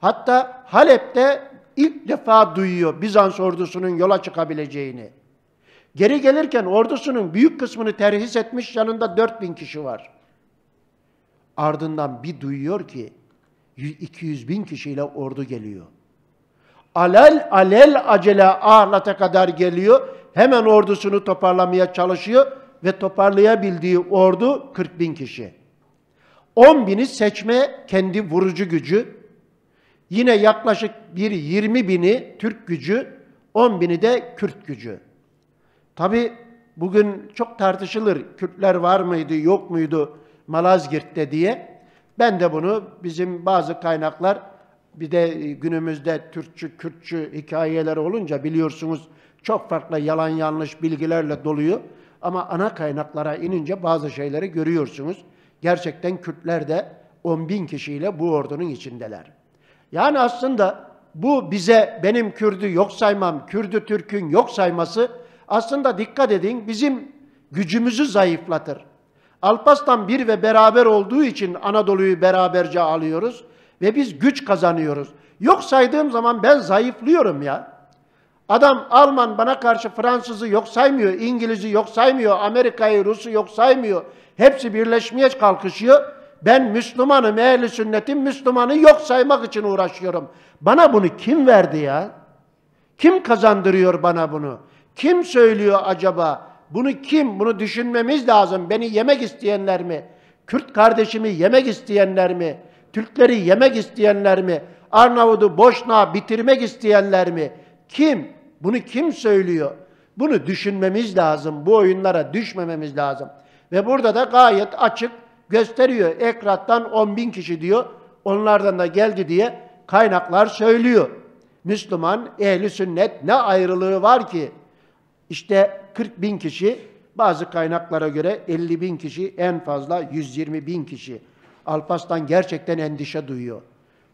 S1: Hatta Halep'te ilk defa duyuyor Bizans ordusunun yola çıkabileceğini. Geri gelirken ordusunun büyük kısmını terhis etmiş yanında 4000 kişi var. Ardından bir duyuyor ki 200 bin kişiyle ordu geliyor alel alel acele Ahlat'a kadar geliyor. Hemen ordusunu toparlamaya çalışıyor ve toparlayabildiği ordu 40 bin kişi. 10 bini seçme kendi vurucu gücü. Yine yaklaşık bir 20 bini Türk gücü, 10 bini de Kürt gücü. Tabi bugün çok tartışılır Kürtler var mıydı yok muydu Malazgirt'te diye. Ben de bunu bizim bazı kaynaklar bir de e, günümüzde Türkçü, Kürtçü hikayeleri olunca biliyorsunuz çok farklı yalan yanlış bilgilerle doluyor. Ama ana kaynaklara inince bazı şeyleri görüyorsunuz. Gerçekten Kürtler de 10 bin kişiyle bu ordunun içindeler. Yani aslında bu bize benim Kürtü yok saymam, Kürtü Türk'ün yok sayması aslında dikkat edin bizim gücümüzü zayıflatır. Alparslan bir ve beraber olduğu için Anadolu'yu beraberce alıyoruz ve biz güç kazanıyoruz. Yok saydığım zaman ben zayıflıyorum ya. Adam Alman bana karşı Fransız'ı yok saymıyor, İngiliz'i yok saymıyor, Amerika'yı, Rus'u yok saymıyor. Hepsi birleşmeye kalkışıyor. Ben Müslümanım, ehli sünnetim, Müslümanı yok saymak için uğraşıyorum. Bana bunu kim verdi ya? Kim kazandırıyor bana bunu? Kim söylüyor acaba? Bunu kim? Bunu düşünmemiz lazım. Beni yemek isteyenler mi? Kürt kardeşimi yemek isteyenler mi? Türkleri yemek isteyenler mi? Arnavut'u boşna bitirmek isteyenler mi? Kim? Bunu kim söylüyor? Bunu düşünmemiz lazım. Bu oyunlara düşmememiz lazım. Ve burada da gayet açık gösteriyor. Ekrat'tan 10 bin kişi diyor. Onlardan da geldi diye kaynaklar söylüyor. Müslüman, ehli sünnet ne ayrılığı var ki? İşte 40 bin kişi, bazı kaynaklara göre 50 bin kişi, en fazla 120 bin kişi. Alparslan gerçekten endişe duyuyor.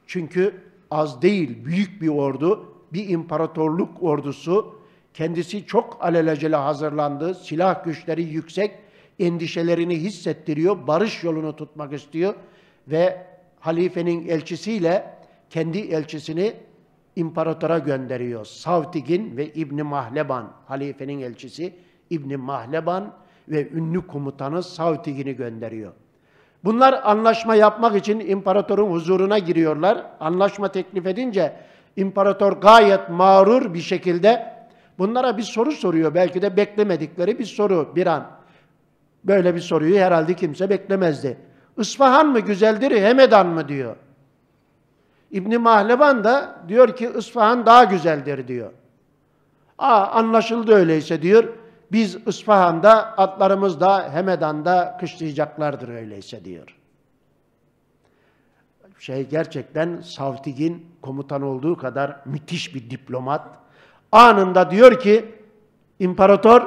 S1: Çünkü az değil, büyük bir ordu, bir imparatorluk ordusu, kendisi çok alelacele hazırlandı, silah güçleri yüksek, endişelerini hissettiriyor, barış yolunu tutmak istiyor ve halifenin elçisiyle kendi elçisini imparatora gönderiyor. Savtigin ve İbni Mahleban, halifenin elçisi İbni Mahleban ve ünlü komutanı Savtigin'i gönderiyor. Bunlar anlaşma yapmak için imparatorun huzuruna giriyorlar. Anlaşma teklif edince imparator gayet mağrur bir şekilde bunlara bir soru soruyor. Belki de beklemedikleri bir soru bir an. Böyle bir soruyu herhalde kimse beklemezdi. Isfahan mı güzeldir, Hemedan mı diyor. İbni Mahleban da diyor ki Isfahan daha güzeldir diyor. Aa anlaşıldı öyleyse diyor. Biz İsfahan'da, atlarımız da Hemedan'da kışlayacaklardır öyleyse diyor. Şey gerçekten Savtig'in komutan olduğu kadar müthiş bir diplomat. Anında diyor ki, İmparator,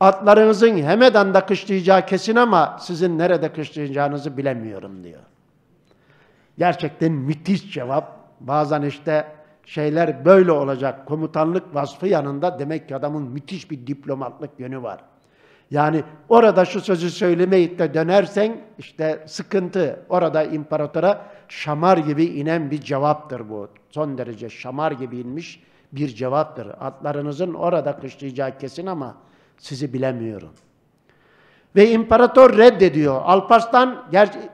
S1: atlarınızın Hemedan'da kışlayacağı kesin ama sizin nerede kışlayacağınızı bilemiyorum diyor. Gerçekten müthiş cevap. Bazen işte şeyler böyle olacak komutanlık vasfı yanında demek ki adamın müthiş bir diplomatlık yönü var. Yani orada şu sözü söylemeyip de dönersen işte sıkıntı. Orada imparatora şamar gibi inen bir cevaptır bu. Son derece şamar gibi inmiş bir cevaptır. Atlarınızın orada kışlayacağı kesin ama sizi bilemiyorum. Ve imparator reddediyor. Alparslan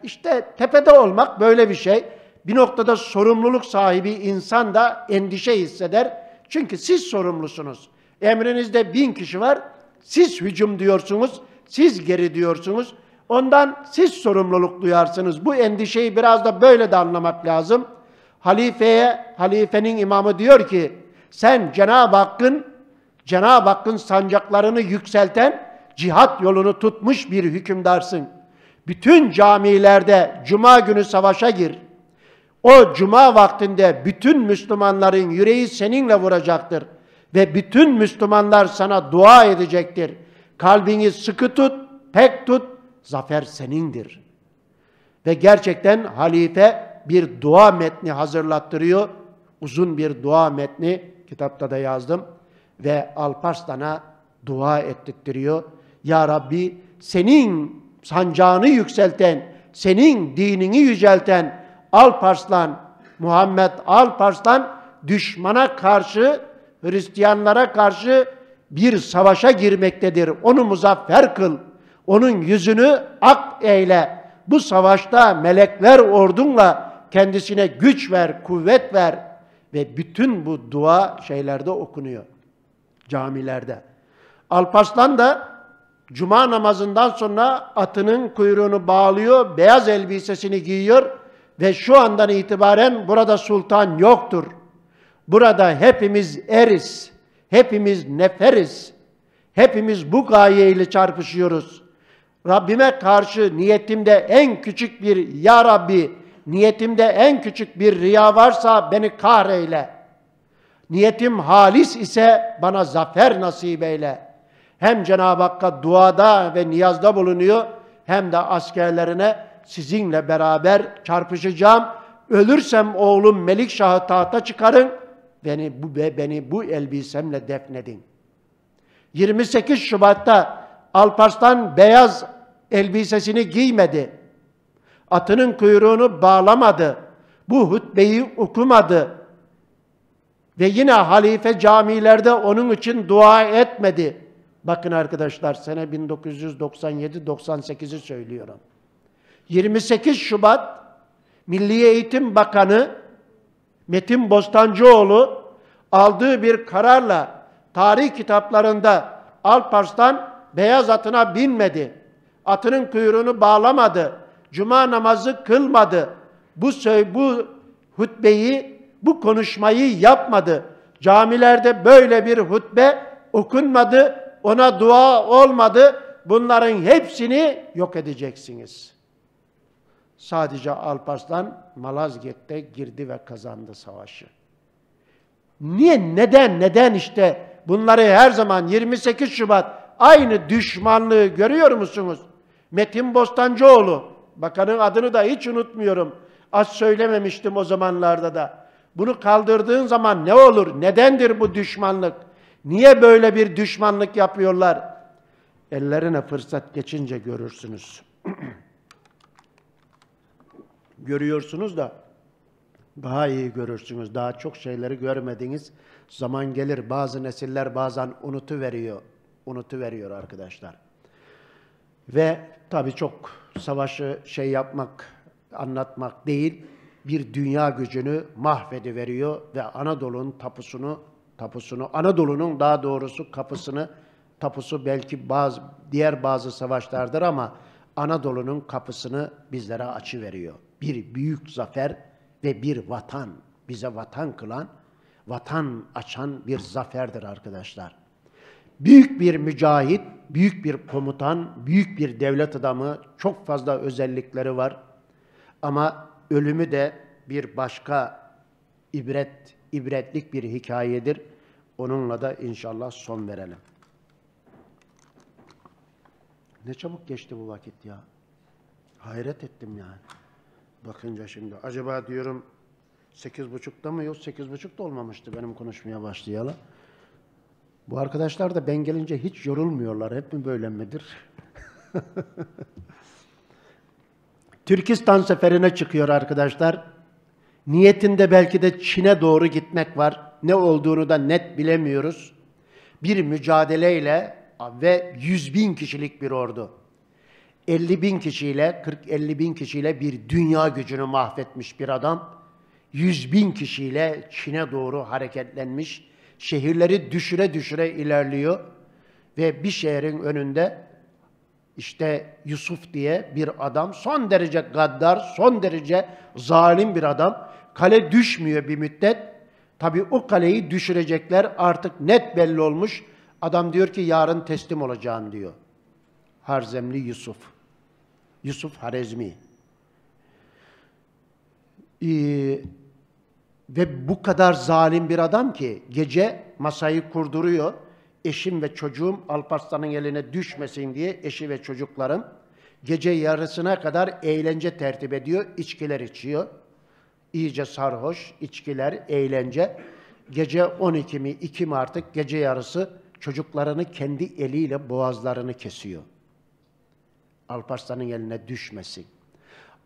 S1: işte tepede olmak böyle bir şey bir noktada sorumluluk sahibi insan da endişe hisseder. Çünkü siz sorumlusunuz. Emrinizde bin kişi var. Siz hücum diyorsunuz. Siz geri diyorsunuz. Ondan siz sorumluluk duyarsınız. Bu endişeyi biraz da böyle de anlamak lazım. Halifeye, halifenin imamı diyor ki, sen Cenab-ı Hakk'ın Cenab-ı Hakk'ın sancaklarını yükselten cihat yolunu tutmuş bir hükümdarsın. Bütün camilerde cuma günü savaşa gir. O cuma vaktinde bütün Müslümanların yüreği seninle vuracaktır. Ve bütün Müslümanlar sana dua edecektir. Kalbini sıkı tut, pek tut, zafer senindir. Ve gerçekten halife bir dua metni hazırlattırıyor. Uzun bir dua metni kitapta da yazdım. Ve Alparslan'a dua ettirtiyor. Ya Rabbi senin sancağını yükselten, senin dinini yücelten, Alparslan, Muhammed Alparslan düşmana karşı, Hristiyanlara karşı bir savaşa girmektedir. Onu muzaffer kıl. Onun yüzünü ak eyle. Bu savaşta melekler ordunla kendisine güç ver, kuvvet ver. Ve bütün bu dua şeylerde okunuyor. Camilerde. Alparslan da cuma namazından sonra atının kuyruğunu bağlıyor, beyaz elbisesini giyiyor ve şu andan itibaren burada sultan yoktur. Burada hepimiz eriz, hepimiz neferiz, hepimiz bu gayeyle çarpışıyoruz. Rabbime karşı niyetimde en küçük bir Ya Rabbi, niyetimde en küçük bir riya varsa beni kahreyle. Niyetim halis ise bana zafer nasip eyle. Hem Cenab-ı Hakk'a duada ve niyazda bulunuyor hem de askerlerine sizinle beraber çarpışacağım. Ölürsem oğlum Melikşah'ı tahta çıkarın. Beni bu, beni bu elbisemle defnedin. 28 Şubat'ta Alparslan beyaz elbisesini giymedi. Atının kuyruğunu bağlamadı. Bu hutbeyi okumadı. Ve yine halife camilerde onun için dua etmedi. Bakın arkadaşlar sene 1997-98'i söylüyorum. 28 Şubat Milli Eğitim Bakanı Metin Bostancıoğlu aldığı bir kararla tarih kitaplarında Alparslan beyaz atına binmedi. Atının kuyruğunu bağlamadı. Cuma namazı kılmadı. Bu söy bu hutbeyi, bu konuşmayı yapmadı. Camilerde böyle bir hutbe okunmadı. Ona dua olmadı. Bunların hepsini yok edeceksiniz.'' Sadece Alparslan Malazgirt'te girdi ve kazandı savaşı. Niye? Neden? Neden işte bunları her zaman 28 Şubat aynı düşmanlığı görüyor musunuz? Metin Bostancıoğlu, bakanın adını da hiç unutmuyorum. Az söylememiştim o zamanlarda da. Bunu kaldırdığın zaman ne olur? Nedendir bu düşmanlık? Niye böyle bir düşmanlık yapıyorlar? Ellerine fırsat geçince görürsünüz görüyorsunuz da daha iyi görürsünüz. Daha çok şeyleri görmediğiniz zaman gelir. Bazı nesiller bazen unutu veriyor. Unutu veriyor arkadaşlar. Ve tabii çok savaşı şey yapmak, anlatmak değil, bir dünya gücünü mahvedi veriyor ve Anadolu'nun tapusunu, tapusunu, Anadolu'nun daha doğrusu kapısını, tapusu belki bazı diğer bazı savaşlardır ama Anadolu'nun kapısını bizlere açı veriyor bir büyük zafer ve bir vatan, bize vatan kılan, vatan açan bir zaferdir arkadaşlar. Büyük bir mücahit, büyük bir komutan, büyük bir devlet adamı, çok fazla özellikleri var. Ama ölümü de bir başka ibret, ibretlik bir hikayedir. Onunla da inşallah son verelim. Ne çabuk geçti bu vakit ya. Hayret ettim yani bakınca şimdi acaba diyorum sekiz buçukta mı yok sekiz buçukta olmamıştı benim konuşmaya başlayalı. Bu arkadaşlar da ben gelince hiç yorulmuyorlar. Hep mi böyle midir? (laughs) Türkistan seferine çıkıyor arkadaşlar. Niyetinde belki de Çin'e doğru gitmek var. Ne olduğunu da net bilemiyoruz. Bir mücadeleyle ve yüz bin kişilik bir ordu. 50 bin kişiyle, 40-50 bin kişiyle bir dünya gücünü mahvetmiş bir adam, 100 bin kişiyle Çin'e doğru hareketlenmiş, şehirleri düşüre düşüre ilerliyor ve bir şehrin önünde işte Yusuf diye bir adam, son derece gaddar, son derece zalim bir adam. Kale düşmüyor bir müddet. Tabi o kaleyi düşürecekler artık net belli olmuş. Adam diyor ki yarın teslim olacağım diyor. Harzemli Yusuf. Yusuf Harezmi. Ee, ve bu kadar zalim bir adam ki gece masayı kurduruyor. Eşim ve çocuğum Alparslan'ın eline düşmesin diye eşi ve çocuklarım gece yarısına kadar eğlence tertip ediyor, içkiler içiyor. İyice sarhoş, içkiler, eğlence. Gece 12 mi 2 mi artık gece yarısı çocuklarını kendi eliyle boğazlarını kesiyor. Alparslan'ın eline düşmesin.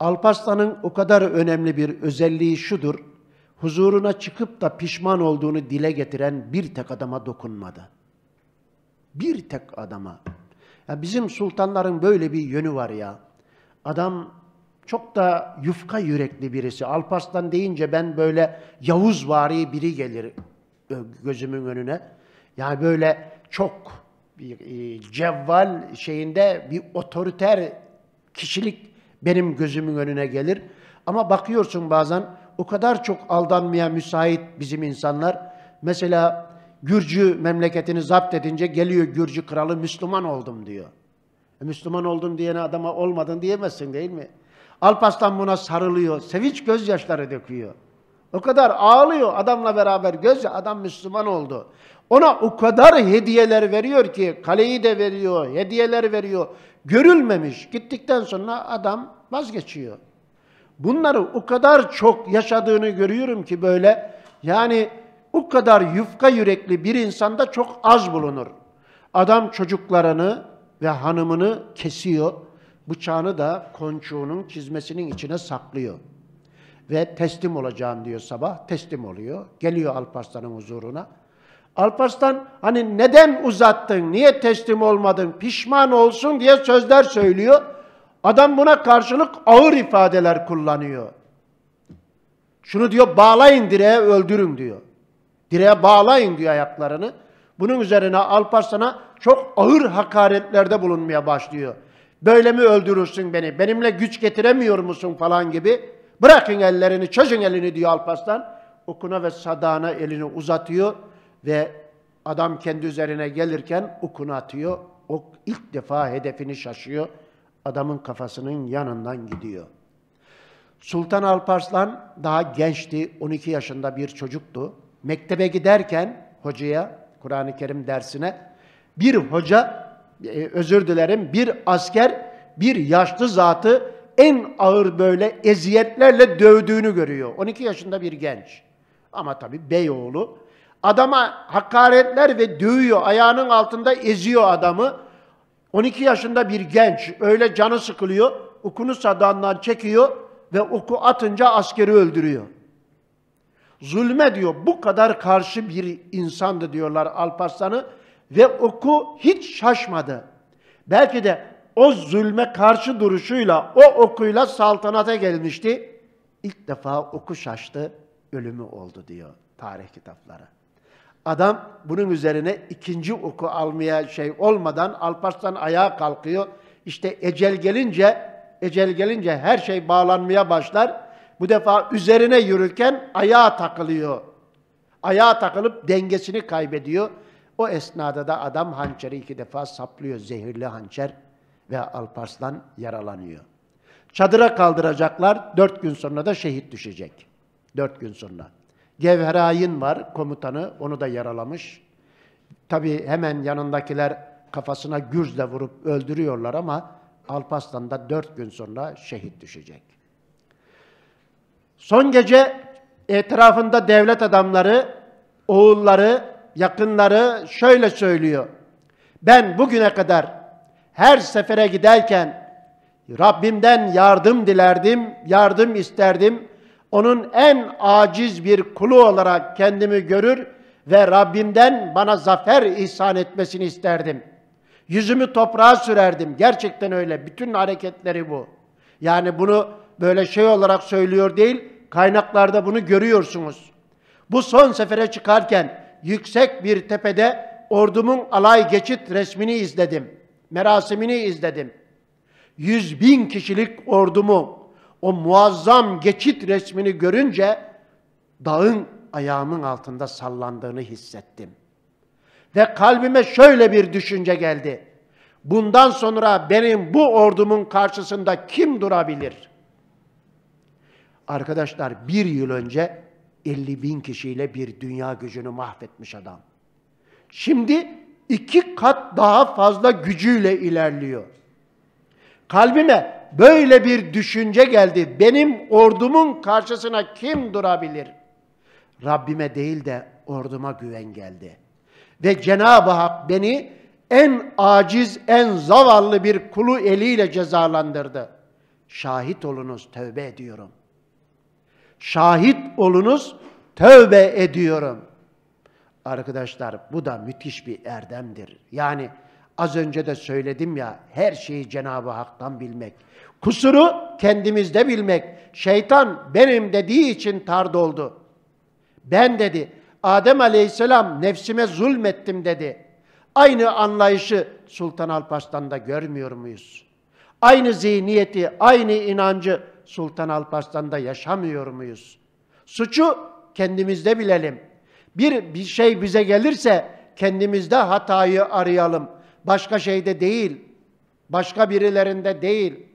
S1: Alparslan'ın o kadar önemli bir özelliği şudur, huzuruna çıkıp da pişman olduğunu dile getiren bir tek adama dokunmadı. Bir tek adama. Ya bizim sultanların böyle bir yönü var ya. Adam çok da yufka yürekli birisi. Alparslan deyince ben böyle Yavuz vari biri gelir gözümün önüne. Yani böyle çok bir e, cevval şeyinde bir otoriter kişilik benim gözümün önüne gelir. Ama bakıyorsun bazen o kadar çok aldanmaya müsait bizim insanlar. Mesela Gürcü memleketini zapt edince geliyor Gürcü kralı Müslüman oldum diyor. E, Müslüman oldum diyene adama olmadın diyemezsin değil mi? Alpaslan buna sarılıyor, sevinç gözyaşları döküyor. O kadar ağlıyor adamla beraber göz adam Müslüman oldu. Ona o kadar hediyeler veriyor ki kaleyi de veriyor, hediyeler veriyor. Görülmemiş. Gittikten sonra adam vazgeçiyor. Bunları o kadar çok yaşadığını görüyorum ki böyle. Yani o kadar yufka yürekli bir insanda çok az bulunur. Adam çocuklarını ve hanımını kesiyor. Bıçağını da konçuğunun çizmesinin içine saklıyor ve teslim olacağım diyor sabah. Teslim oluyor. Geliyor Alparslan'ın huzuruna. Alparslan hani neden uzattın, niye teslim olmadın, pişman olsun diye sözler söylüyor. Adam buna karşılık ağır ifadeler kullanıyor. Şunu diyor bağlayın direğe öldürün diyor. Direğe bağlayın diyor ayaklarını. Bunun üzerine Alparslan'a çok ağır hakaretlerde bulunmaya başlıyor. Böyle mi öldürürsün beni? Benimle güç getiremiyor musun falan gibi Bırakın ellerini, çözün elini diyor Alparslan. Okuna ve sadana elini uzatıyor ve adam kendi üzerine gelirken okunu atıyor. Ok ilk defa hedefini şaşıyor. Adamın kafasının yanından gidiyor. Sultan Alparslan daha gençti, 12 yaşında bir çocuktu. Mektebe giderken hocaya, Kur'an-ı Kerim dersine bir hoca, e, özür dilerim, bir asker, bir yaşlı zatı en ağır böyle eziyetlerle dövdüğünü görüyor. 12 yaşında bir genç. Ama tabii Beyoğlu. Adama hakaretler ve dövüyor. Ayağının altında eziyor adamı. 12 yaşında bir genç öyle canı sıkılıyor. Okunu sadandan çekiyor ve oku atınca askeri öldürüyor. Zulme diyor bu kadar karşı bir insandı diyorlar Alparslan'ı ve oku hiç şaşmadı. Belki de o zulme karşı duruşuyla, o okuyla saltanata gelmişti. İlk defa oku şaştı, ölümü oldu diyor tarih kitapları. Adam bunun üzerine ikinci oku almaya şey olmadan Alparslan ayağa kalkıyor. İşte ecel gelince, ecel gelince her şey bağlanmaya başlar. Bu defa üzerine yürürken ayağa takılıyor. Ayağa takılıp dengesini kaybediyor. O esnada da adam hançeri iki defa saplıyor. Zehirli hançer ve Alparslan yaralanıyor. Çadıra kaldıracaklar, dört gün sonra da şehit düşecek. Dört gün sonra. Gevherayın var komutanı, onu da yaralamış. Tabi hemen yanındakiler kafasına gürzle vurup öldürüyorlar ama Alparslan da dört gün sonra şehit düşecek. Son gece etrafında devlet adamları, oğulları, yakınları şöyle söylüyor. Ben bugüne kadar her sefere giderken Rabbimden yardım dilerdim, yardım isterdim. Onun en aciz bir kulu olarak kendimi görür ve Rabbimden bana zafer ihsan etmesini isterdim. Yüzümü toprağa sürerdim. Gerçekten öyle. Bütün hareketleri bu. Yani bunu böyle şey olarak söylüyor değil, kaynaklarda bunu görüyorsunuz. Bu son sefere çıkarken yüksek bir tepede ordumun alay geçit resmini izledim merasimini izledim. Yüz bin kişilik ordumu, o muazzam geçit resmini görünce dağın ayağımın altında sallandığını hissettim. Ve kalbime şöyle bir düşünce geldi. Bundan sonra benim bu ordumun karşısında kim durabilir? Arkadaşlar bir yıl önce 50 bin kişiyle bir dünya gücünü mahvetmiş adam. Şimdi iki kat daha fazla gücüyle ilerliyor. Kalbime böyle bir düşünce geldi. Benim ordumun karşısına kim durabilir? Rabbime değil de orduma güven geldi. Ve Cenab-ı Hak beni en aciz, en zavallı bir kulu eliyle cezalandırdı. Şahit olunuz, tövbe ediyorum. Şahit olunuz, tövbe ediyorum.'' Arkadaşlar bu da müthiş bir erdemdir. Yani az önce de söyledim ya her şeyi Cenab-ı Hak'tan bilmek. Kusuru kendimizde bilmek. Şeytan benim dediği için tard oldu. Ben dedi Adem Aleyhisselam nefsime zulmettim dedi. Aynı anlayışı Sultan Alparslan'da görmüyor muyuz? Aynı zihniyeti, aynı inancı Sultan Alparslan'da yaşamıyor muyuz? Suçu kendimizde bilelim. Bir, bir şey bize gelirse kendimizde hatayı arayalım. Başka şeyde değil. Başka birilerinde değil.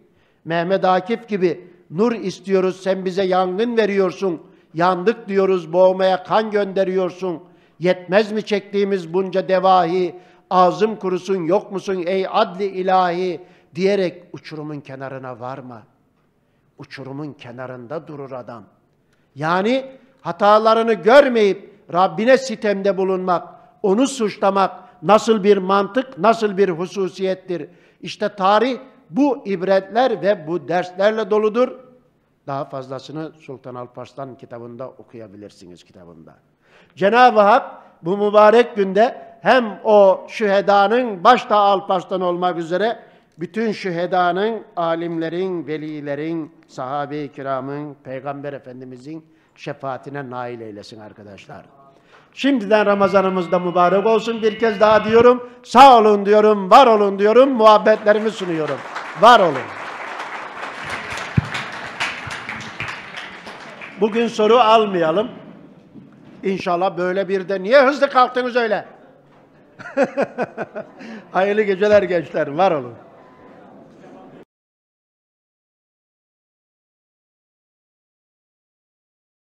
S1: Mehmet Akif gibi nur istiyoruz sen bize yangın veriyorsun. Yandık diyoruz boğmaya kan gönderiyorsun. Yetmez mi çektiğimiz bunca devahi? Ağzım kurusun yok musun ey adli ilahi? Diyerek uçurumun kenarına varma. Uçurumun kenarında durur adam. Yani hatalarını görmeyip Rabbine sitemde bulunmak, onu suçlamak nasıl bir mantık, nasıl bir hususiyettir? İşte tarih bu ibretler ve bu derslerle doludur. Daha fazlasını Sultan Alparslan kitabında okuyabilirsiniz kitabında. Cenab-ı Hak bu mübarek günde hem o şühedanın başta Alparslan olmak üzere bütün şühedanın, alimlerin, velilerin, sahabe-i kiramın, peygamber efendimizin şefaatine nail eylesin arkadaşlar. Şimdiden Ramazanımız da mübarek olsun. Bir kez daha diyorum. Sağ olun diyorum, var olun diyorum. Muhabbetlerimi sunuyorum. Var olun. Bugün soru almayalım. İnşallah böyle bir de niye hızlı kalktınız öyle? (laughs) Hayırlı geceler gençler. Var olun.